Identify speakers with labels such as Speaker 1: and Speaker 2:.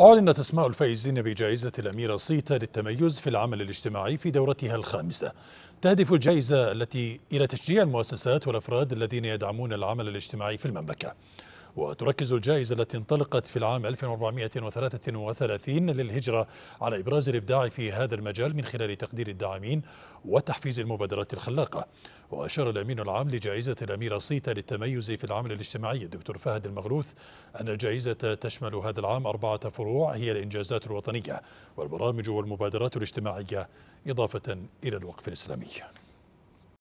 Speaker 1: أعلنت أسماء الفائزين بجائزة الأميرة صيتا للتميز في العمل الاجتماعي في دورتها الخامسة تهدف الجائزة التي إلى تشجيع المؤسسات والأفراد الذين يدعمون العمل الاجتماعي في المملكة وتركز الجائزة التي انطلقت في العام 1433 للهجرة على إبراز الإبداع في هذا المجال من خلال تقدير الداعمين وتحفيز المبادرات الخلاقة وأشار الأمين العام لجائزة الأميرة صيتا للتميز في العمل الاجتماعي الدكتور فهد المغروث أن الجائزة تشمل هذا العام أربعة فروع هي الإنجازات الوطنية والبرامج والمبادرات الاجتماعية إضافة إلى الوقف الإسلامي